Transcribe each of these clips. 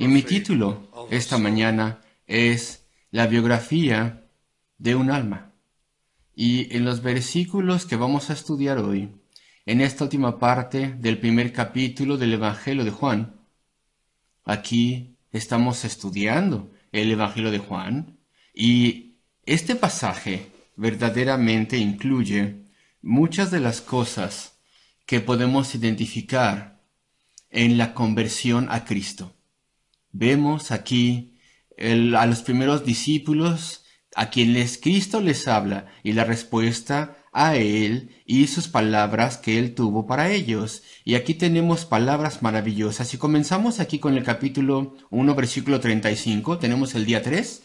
Y mi título esta mañana es La biografía de un alma. Y en los versículos que vamos a estudiar hoy, en esta última parte del primer capítulo del Evangelio de Juan, aquí estamos estudiando el Evangelio de Juan y este pasaje verdaderamente incluye muchas de las cosas que podemos identificar en la conversión a Cristo. Vemos aquí a los primeros discípulos a quienes Cristo les habla y la respuesta a Él y sus palabras que Él tuvo para ellos. Y aquí tenemos palabras maravillosas. Y comenzamos aquí con el capítulo 1, versículo 35. Tenemos el día 3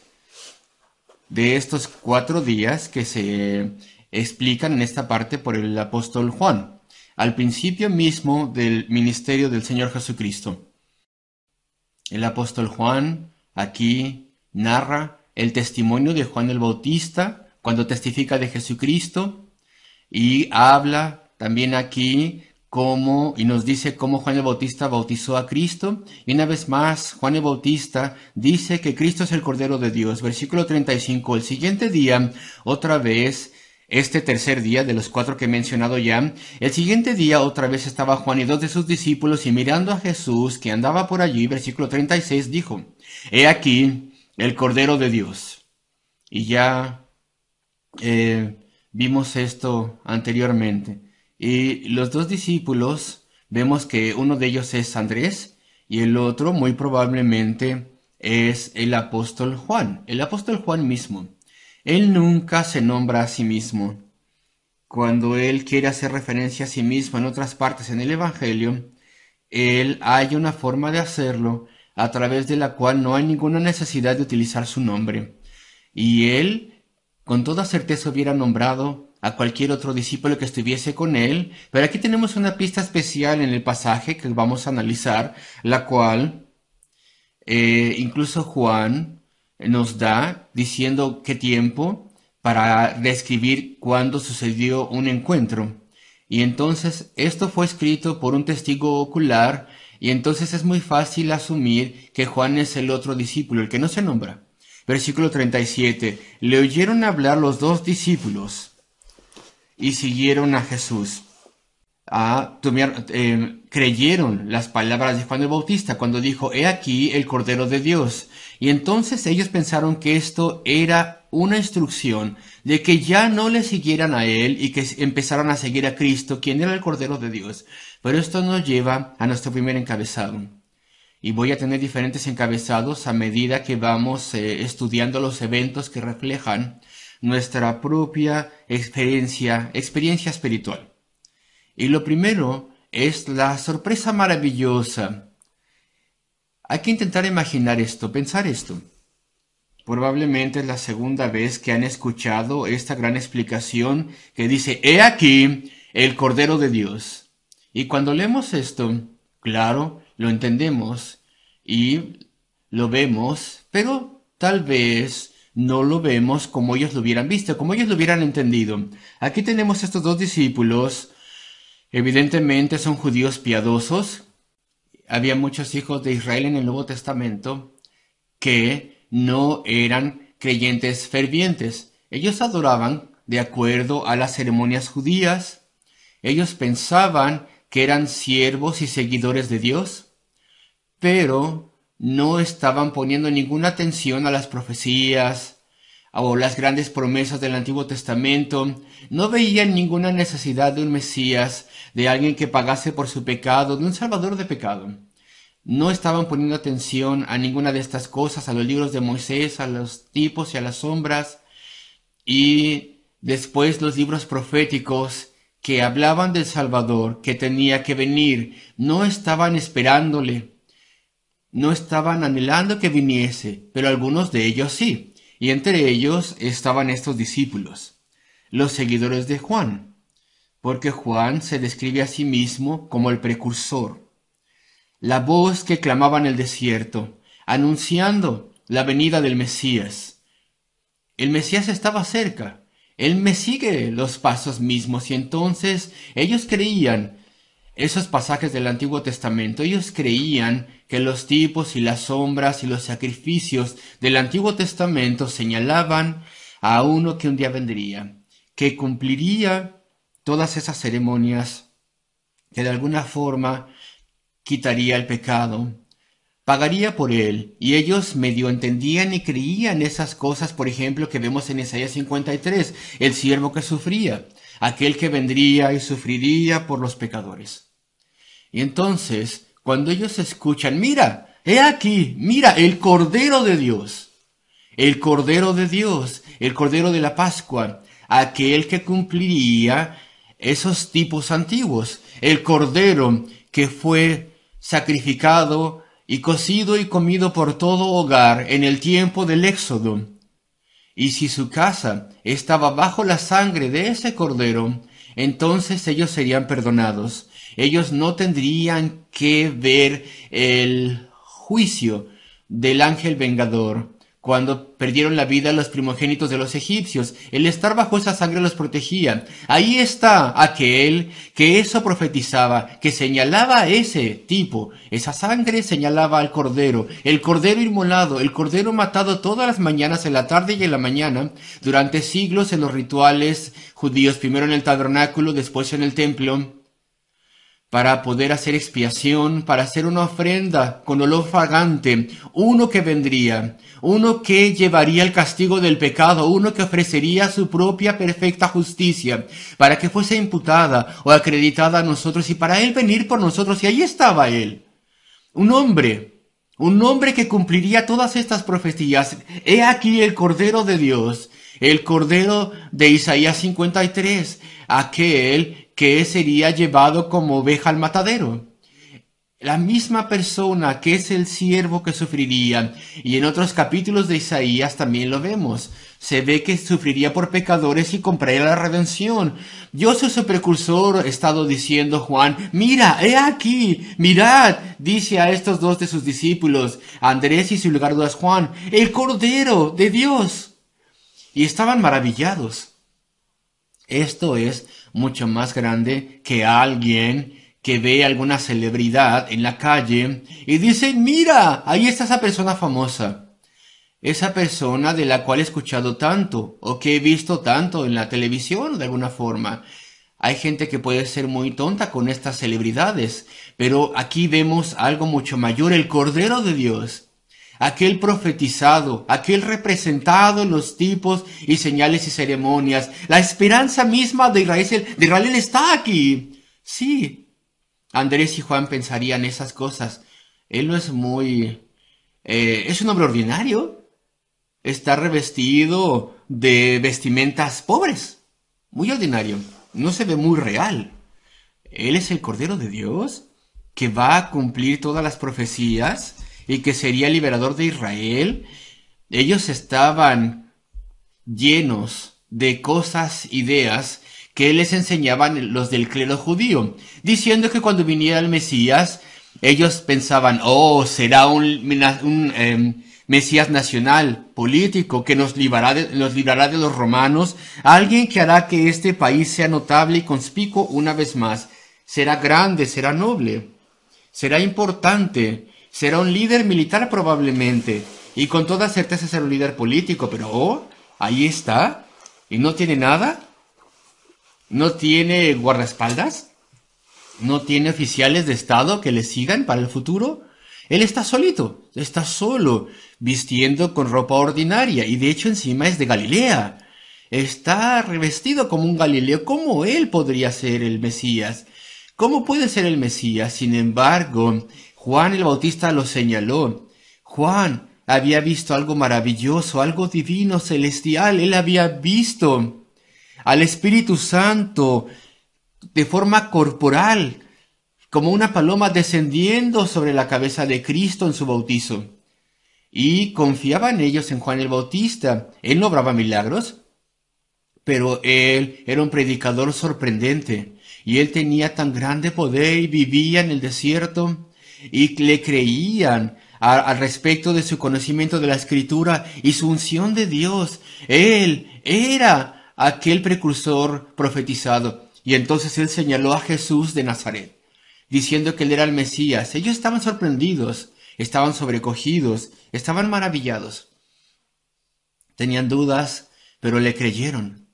de estos cuatro días que se explican en esta parte por el apóstol Juan al principio mismo del ministerio del Señor Jesucristo. El apóstol Juan aquí narra el testimonio de Juan el Bautista cuando testifica de Jesucristo y habla también aquí cómo y nos dice cómo Juan el Bautista bautizó a Cristo. Y una vez más, Juan el Bautista dice que Cristo es el Cordero de Dios. Versículo 35. El siguiente día, otra vez, este tercer día de los cuatro que he mencionado ya, el siguiente día otra vez estaba Juan y dos de sus discípulos y mirando a Jesús que andaba por allí, versículo 36 dijo, He aquí el Cordero de Dios. Y ya eh, vimos esto anteriormente. Y los dos discípulos, vemos que uno de ellos es Andrés y el otro muy probablemente es el apóstol Juan, el apóstol Juan mismo. Él nunca se nombra a sí mismo. Cuando Él quiere hacer referencia a sí mismo en otras partes en el Evangelio, Él hay una forma de hacerlo a través de la cual no hay ninguna necesidad de utilizar su nombre. Y Él, con toda certeza, hubiera nombrado a cualquier otro discípulo que estuviese con Él, pero aquí tenemos una pista especial en el pasaje que vamos a analizar, la cual eh, incluso Juan nos da diciendo qué tiempo para describir cuándo sucedió un encuentro. Y entonces esto fue escrito por un testigo ocular y entonces es muy fácil asumir que Juan es el otro discípulo, el que no se nombra. Versículo 37. Le oyeron hablar los dos discípulos y siguieron a Jesús. A, eh, creyeron las palabras de Juan el Bautista cuando dijo, He aquí el Cordero de Dios y entonces ellos pensaron que esto era una instrucción de que ya no le siguieran a Él y que empezaran a seguir a Cristo, quien era el Cordero de Dios. Pero esto nos lleva a nuestro primer encabezado. Y voy a tener diferentes encabezados a medida que vamos eh, estudiando los eventos que reflejan nuestra propia experiencia, experiencia espiritual. Y lo primero es la sorpresa maravillosa hay que intentar imaginar esto, pensar esto. Probablemente es la segunda vez que han escuchado esta gran explicación que dice, He aquí el Cordero de Dios. Y cuando leemos esto, claro, lo entendemos y lo vemos, pero tal vez no lo vemos como ellos lo hubieran visto, como ellos lo hubieran entendido. Aquí tenemos estos dos discípulos, evidentemente son judíos piadosos, había muchos hijos de Israel en el Nuevo Testamento que no eran creyentes fervientes. Ellos adoraban de acuerdo a las ceremonias judías. Ellos pensaban que eran siervos y seguidores de Dios, pero no estaban poniendo ninguna atención a las profecías, o las grandes promesas del Antiguo Testamento, no veían ninguna necesidad de un Mesías, de alguien que pagase por su pecado, de un salvador de pecado. No estaban poniendo atención a ninguna de estas cosas, a los libros de Moisés, a los tipos y a las sombras, y después los libros proféticos que hablaban del Salvador, que tenía que venir, no estaban esperándole, no estaban anhelando que viniese, pero algunos de ellos sí. Y entre ellos estaban estos discípulos, los seguidores de Juan, porque Juan se describe a sí mismo como el precursor. La voz que clamaba en el desierto, anunciando la venida del Mesías. El Mesías estaba cerca, él me sigue los pasos mismos y entonces ellos creían esos pasajes del Antiguo Testamento, ellos creían que los tipos y las sombras y los sacrificios del Antiguo Testamento señalaban a uno que un día vendría, que cumpliría todas esas ceremonias, que de alguna forma quitaría el pecado, pagaría por él. Y ellos medio entendían y creían esas cosas, por ejemplo, que vemos en Isaías 53, el siervo que sufría aquel que vendría y sufriría por los pecadores. Y entonces, cuando ellos escuchan, mira, he aquí, mira, el Cordero de Dios, el Cordero de Dios, el Cordero de la Pascua, aquel que cumpliría esos tipos antiguos, el Cordero que fue sacrificado y cocido y comido por todo hogar en el tiempo del Éxodo. Y si su casa estaba bajo la sangre de ese cordero, entonces ellos serían perdonados. Ellos no tendrían que ver el juicio del ángel vengador cuando perdieron la vida los primogénitos de los egipcios. El estar bajo esa sangre los protegía. Ahí está aquel que eso profetizaba, que señalaba a ese tipo. Esa sangre señalaba al cordero, el cordero inmolado, el cordero matado todas las mañanas, en la tarde y en la mañana, durante siglos en los rituales judíos, primero en el tabernáculo, después en el templo para poder hacer expiación, para hacer una ofrenda con olor fragante, uno que vendría, uno que llevaría el castigo del pecado, uno que ofrecería su propia perfecta justicia, para que fuese imputada o acreditada a nosotros y para él venir por nosotros. Y ahí estaba él, un hombre, un hombre que cumpliría todas estas profecías. He aquí el Cordero de Dios, el Cordero de Isaías 53, aquel que sería llevado como oveja al matadero. La misma persona que es el siervo que sufriría, y en otros capítulos de Isaías también lo vemos, se ve que sufriría por pecadores y compraría la redención. Dios soy su precursor, estado diciendo Juan, mira, he aquí, mirad, dice a estos dos de sus discípulos, Andrés y su lugar dudas Juan, el Cordero de Dios. Y estaban maravillados. Esto es mucho más grande que alguien que ve alguna celebridad en la calle y dice, mira, ahí está esa persona famosa. Esa persona de la cual he escuchado tanto o que he visto tanto en la televisión de alguna forma. Hay gente que puede ser muy tonta con estas celebridades, pero aquí vemos algo mucho mayor, el Cordero de Dios aquel profetizado, aquel representado en los tipos y señales y ceremonias. La esperanza misma de Israel, está aquí. Sí. Andrés y Juan pensarían esas cosas. Él no es muy... Eh, es un hombre ordinario. Está revestido de vestimentas pobres. Muy ordinario. No se ve muy real. Él es el Cordero de Dios que va a cumplir todas las profecías y que sería liberador de Israel, ellos estaban llenos de cosas, ideas que les enseñaban los del clero judío, diciendo que cuando viniera el Mesías, ellos pensaban, oh, será un, em, Mesías nacional, político, que nos librará, de, nos librará de los romanos, alguien que hará que este país sea notable y conspicuo una vez más. Será grande, será noble, será importante, Será un líder militar probablemente, y con toda certeza será un líder político, pero oh, ahí está, y no tiene nada, no tiene guardaespaldas, no tiene oficiales de Estado que le sigan para el futuro. Él está solito, está solo, vistiendo con ropa ordinaria, y de hecho encima es de Galilea. Está revestido como un Galileo. ¿Cómo él podría ser el Mesías? ¿Cómo puede ser el Mesías? Sin embargo, Juan el Bautista lo señaló. Juan había visto algo maravilloso, algo divino, celestial. Él había visto al Espíritu Santo de forma corporal, como una paloma descendiendo sobre la cabeza de Cristo en su bautizo. Y confiaban ellos en Juan el Bautista. Él no obraba milagros, pero él era un predicador sorprendente, y él tenía tan grande poder y vivía en el desierto y le creían al respecto de su conocimiento de la escritura y su unción de Dios. Él era aquel precursor profetizado. Y entonces él señaló a Jesús de Nazaret, diciendo que él era el Mesías. Ellos estaban sorprendidos, estaban sobrecogidos, estaban maravillados. Tenían dudas, pero le creyeron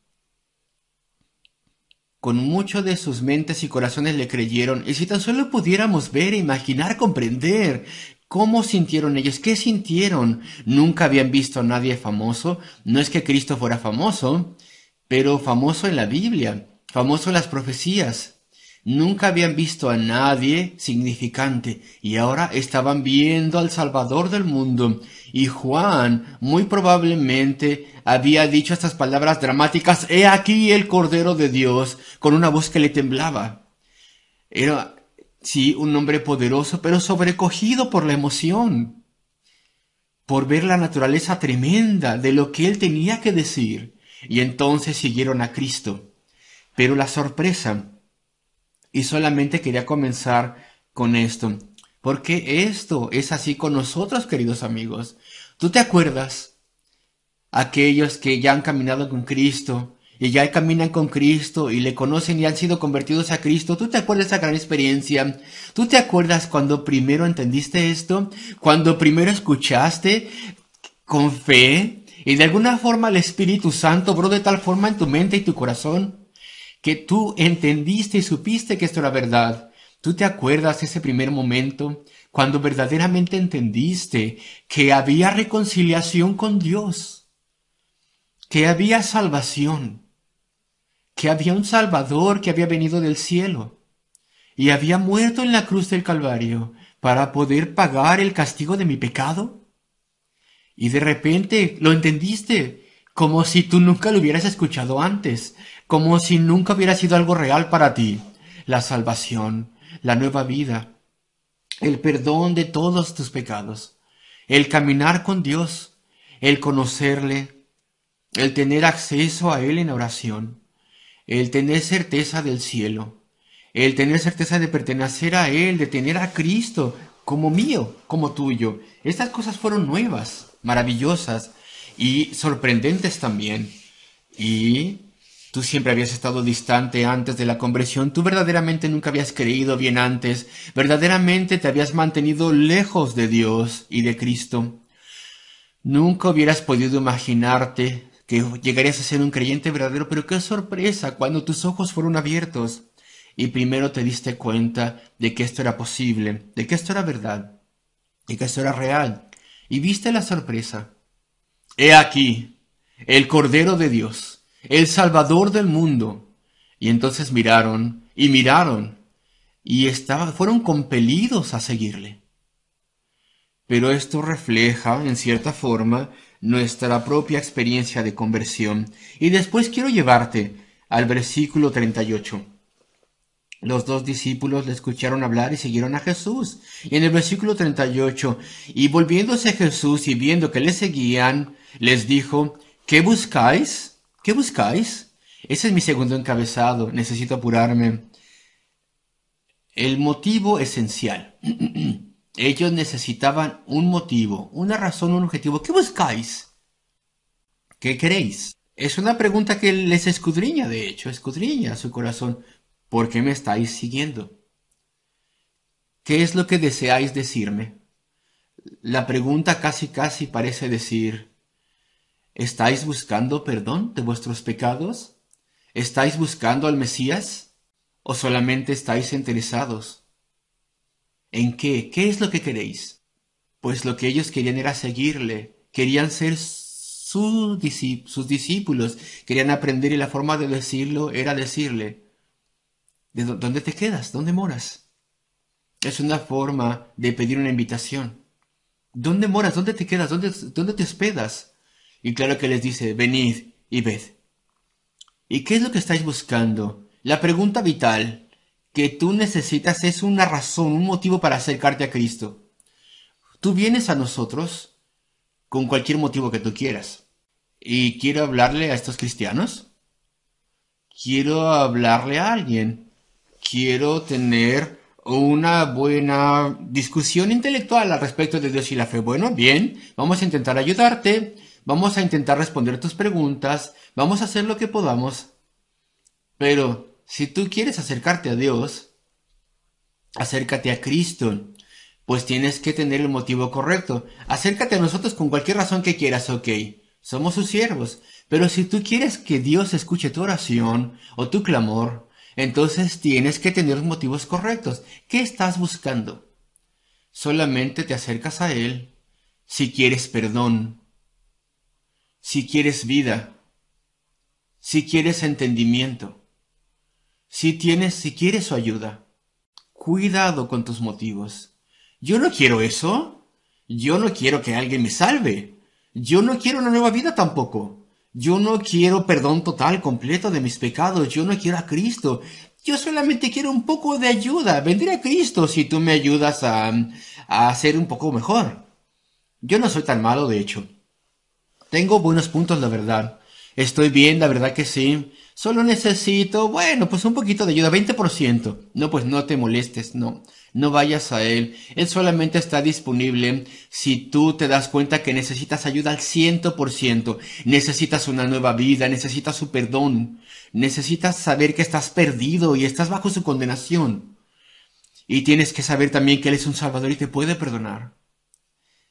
con mucho de sus mentes y corazones le creyeron, y si tan solo pudiéramos ver, imaginar, comprender cómo sintieron ellos, qué sintieron. Nunca habían visto a nadie famoso, no es que Cristo fuera famoso, pero famoso en la Biblia, famoso en las profecías, Nunca habían visto a nadie significante y ahora estaban viendo al Salvador del mundo. Y Juan muy probablemente había dicho estas palabras dramáticas, He aquí el Cordero de Dios, con una voz que le temblaba. Era, sí, un hombre poderoso, pero sobrecogido por la emoción, por ver la naturaleza tremenda de lo que él tenía que decir. Y entonces siguieron a Cristo. Pero la sorpresa y solamente quería comenzar con esto, porque esto es así con nosotros, queridos amigos. ¿Tú te acuerdas? Aquellos que ya han caminado con Cristo y ya caminan con Cristo y le conocen y han sido convertidos a Cristo. ¿Tú te acuerdas de esa gran experiencia? ¿Tú te acuerdas cuando primero entendiste esto? Cuando primero escuchaste con fe y de alguna forma el Espíritu Santo obró de tal forma en tu mente y tu corazón que tú entendiste y supiste que esto era verdad. ¿Tú te acuerdas ese primer momento cuando verdaderamente entendiste que había reconciliación con Dios? Que había salvación, que había un Salvador que había venido del cielo y había muerto en la cruz del Calvario para poder pagar el castigo de mi pecado? Y de repente lo entendiste como si tú nunca lo hubieras escuchado antes, como si nunca hubiera sido algo real para ti. La salvación, la nueva vida, el perdón de todos tus pecados, el caminar con Dios, el conocerle, el tener acceso a Él en oración, el tener certeza del cielo, el tener certeza de pertenecer a Él, de tener a Cristo como mío, como tuyo. Estas cosas fueron nuevas, maravillosas y sorprendentes también. Y Tú siempre habías estado distante antes de la conversión, tú verdaderamente nunca habías creído bien antes, verdaderamente te habías mantenido lejos de Dios y de Cristo. Nunca hubieras podido imaginarte que llegarías a ser un creyente verdadero, pero qué sorpresa cuando tus ojos fueron abiertos y primero te diste cuenta de que esto era posible, de que esto era verdad, de que esto era real, y viste la sorpresa. He aquí, el Cordero de Dios el Salvador del mundo. Y entonces miraron y miraron y fueron compelidos a seguirle. Pero esto refleja, en cierta forma, nuestra propia experiencia de conversión. Y después quiero llevarte al versículo 38. Los dos discípulos le escucharon hablar y siguieron a Jesús. Y en el versículo 38, y volviéndose Jesús y viendo que le seguían, les dijo, ¿qué buscáis? ¿Qué buscáis? Ese es mi segundo encabezado. Necesito apurarme. El motivo esencial. Ellos necesitaban un motivo, una razón, un objetivo. ¿Qué buscáis? ¿Qué queréis? Es una pregunta que les escudriña, de hecho, escudriña su corazón. ¿Por qué me estáis siguiendo? ¿Qué es lo que deseáis decirme? La pregunta casi casi parece decir, ¿Estáis buscando perdón de vuestros pecados? ¿Estáis buscando al Mesías? ¿O solamente estáis interesados? ¿En qué? ¿Qué es lo que queréis? Pues lo que ellos querían era seguirle, querían ser sus discípulos, querían aprender y la forma de decirlo era decirle, ¿de dónde te quedas? ¿Dónde moras? Es una forma de pedir una invitación. ¿Dónde moras? ¿Dónde te quedas? ¿Dónde, dónde te hospedas? Y claro que les dice, venid y ved. ¿Y qué es lo que estáis buscando? La pregunta vital que tú necesitas es una razón, un motivo para acercarte a Cristo. Tú vienes a nosotros con cualquier motivo que tú quieras. Y quiero hablarle a estos cristianos. Quiero hablarle a alguien. Quiero tener una buena discusión intelectual al respecto de Dios y la fe. Bueno, bien, vamos a intentar ayudarte Vamos a intentar responder tus preguntas, vamos a hacer lo que podamos. Pero si tú quieres acercarte a Dios, acércate a Cristo, pues tienes que tener el motivo correcto. Acércate a nosotros con cualquier razón que quieras, ok. Somos sus siervos. Pero si tú quieres que Dios escuche tu oración o tu clamor, entonces tienes que tener los motivos correctos. ¿Qué estás buscando? Solamente te acercas a Él si quieres perdón, si quieres vida, si quieres entendimiento, si tienes, si quieres su ayuda. Cuidado con tus motivos. Yo no quiero eso. Yo no quiero que alguien me salve. Yo no quiero una nueva vida tampoco. Yo no quiero perdón total, completo de mis pecados. Yo no quiero a Cristo. Yo solamente quiero un poco de ayuda. Vendré a Cristo si tú me ayudas a, a ser un poco mejor. Yo no soy tan malo, de hecho. Tengo buenos puntos, la verdad. Estoy bien, la verdad que sí. Solo necesito, bueno, pues un poquito de ayuda, 20%. No, pues no te molestes, no. No vayas a él. Él solamente está disponible si tú te das cuenta que necesitas ayuda al 100%. Necesitas una nueva vida, necesitas su perdón. Necesitas saber que estás perdido y estás bajo su condenación. Y tienes que saber también que Él es un Salvador y te puede perdonar.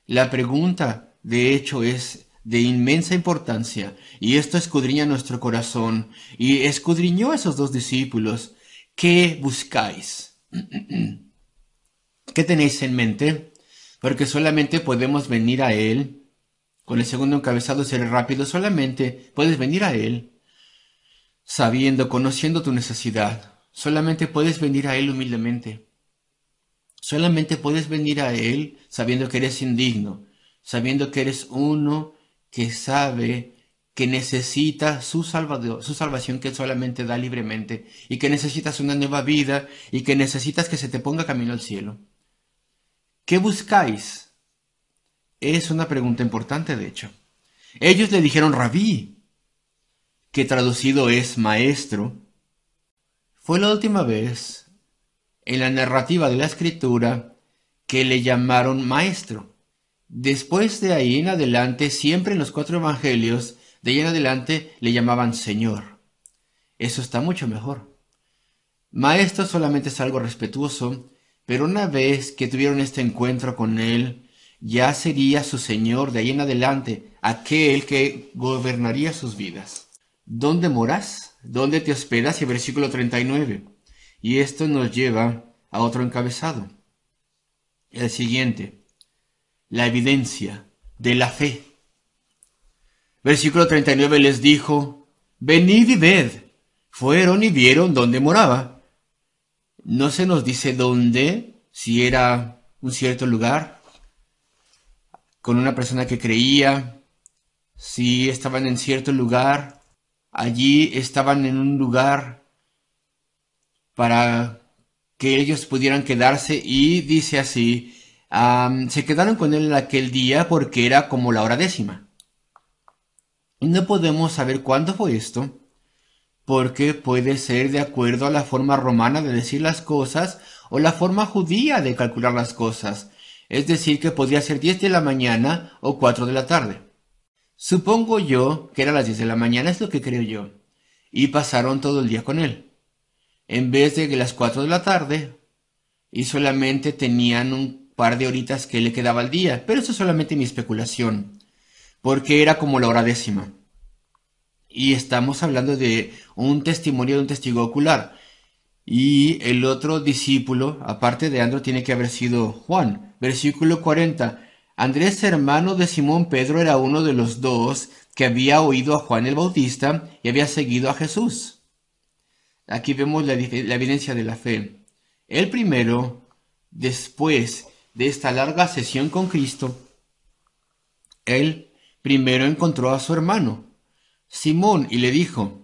La pregunta, de hecho, es de inmensa importancia, y esto escudriña nuestro corazón, y escudriñó a esos dos discípulos. ¿Qué buscáis? ¿Qué tenéis en mente? Porque solamente podemos venir a Él. Con el segundo encabezado ser rápido, solamente puedes venir a Él sabiendo, conociendo tu necesidad. Solamente puedes venir a Él humildemente. Solamente puedes venir a Él sabiendo que eres indigno, sabiendo que eres uno que sabe que necesita su, su salvación que solamente da libremente y que necesitas una nueva vida y que necesitas que se te ponga camino al cielo. ¿Qué buscáis? Es una pregunta importante, de hecho. Ellos le dijeron rabí, que traducido es maestro. Fue la última vez en la narrativa de la escritura que le llamaron maestro. Después de ahí en adelante, siempre en los cuatro evangelios, de ahí en adelante le llamaban Señor. Eso está mucho mejor. Maestro solamente es algo respetuoso, pero una vez que tuvieron este encuentro con Él, ya sería su Señor de ahí en adelante, aquel que gobernaría sus vidas. ¿Dónde moras? ¿Dónde te hospedas? Y versículo 39. Y esto nos lleva a otro encabezado. El siguiente la evidencia de la fe. Versículo 39 les dijo, venid y ved. Fueron y vieron dónde moraba. No se nos dice dónde, si era un cierto lugar, con una persona que creía, si estaban en cierto lugar, allí estaban en un lugar para que ellos pudieran quedarse y dice así, se quedaron con él en aquel día porque era como la hora décima. No podemos saber cuándo fue esto, porque puede ser de acuerdo a la forma romana de decir las cosas o la forma judía de calcular las cosas, es decir, que podía ser 10 de la mañana o 4 de la tarde. Supongo yo que era las 10 de la mañana, es lo que creo yo, y pasaron todo el día con él. En vez de que las 4 de la tarde, y solamente tenían un par de horitas que le quedaba al día, pero eso es solamente mi especulación, porque era como la hora décima. Y estamos hablando de un testimonio de un testigo ocular. Y el otro discípulo, aparte de Andro, tiene que haber sido Juan. Versículo 40. Andrés, hermano de Simón Pedro, era uno de los dos que había oído a Juan el Bautista y había seguido a Jesús. Aquí vemos la, la evidencia de la fe. El primero, después de esta larga sesión con Cristo, él primero encontró a su hermano, Simón, y le dijo,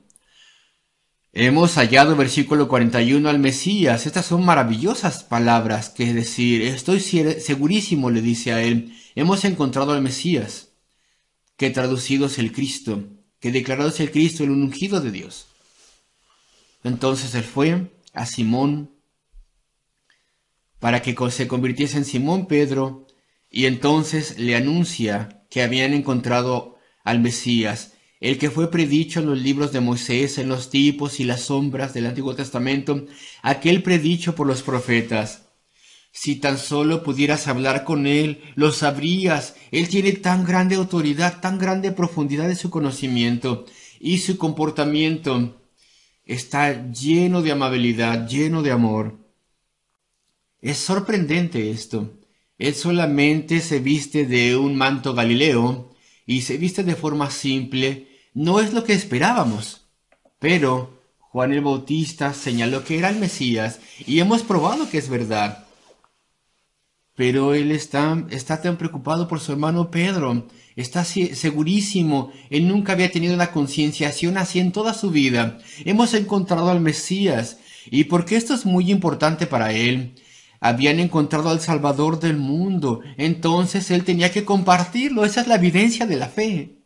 Hemos hallado versículo 41 al Mesías. Estas son maravillosas palabras que decir. Estoy segurísimo, le dice a él. Hemos encontrado al Mesías, que traducido es el Cristo, que declarado es el Cristo, el ungido de Dios. Entonces él fue a Simón para que se convirtiese en Simón Pedro, y entonces le anuncia que habían encontrado al Mesías, el que fue predicho en los libros de Moisés, en los tipos y las sombras del Antiguo Testamento, aquel predicho por los profetas. Si tan solo pudieras hablar con Él, lo sabrías. Él tiene tan grande autoridad, tan grande profundidad de su conocimiento y su comportamiento. Está lleno de amabilidad, lleno de amor. Es sorprendente esto. Él solamente se viste de un manto galileo y se viste de forma simple. No es lo que esperábamos. Pero Juan el Bautista señaló que era el Mesías y hemos probado que es verdad. Pero él está, está tan preocupado por su hermano Pedro. Está segurísimo. Él nunca había tenido una concienciación así en toda su vida. Hemos encontrado al Mesías. Y porque esto es muy importante para él, habían encontrado al Salvador del mundo, entonces él tenía que compartirlo, esa es la evidencia de la fe.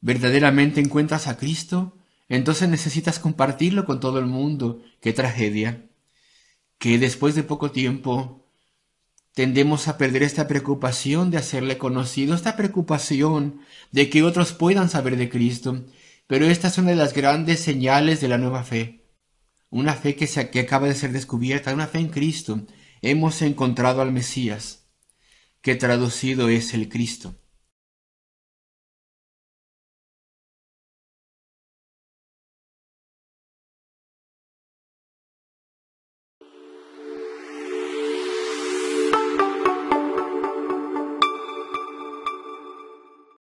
¿Verdaderamente encuentras a Cristo? Entonces necesitas compartirlo con todo el mundo. ¡Qué tragedia! Que después de poco tiempo tendemos a perder esta preocupación de hacerle conocido, esta preocupación de que otros puedan saber de Cristo. Pero esta es una de las grandes señales de la nueva fe una fe que, se, acaba de ser descubierta, una fe en Cristo. Hemos encontrado al Mesías, que traducido es el Cristo.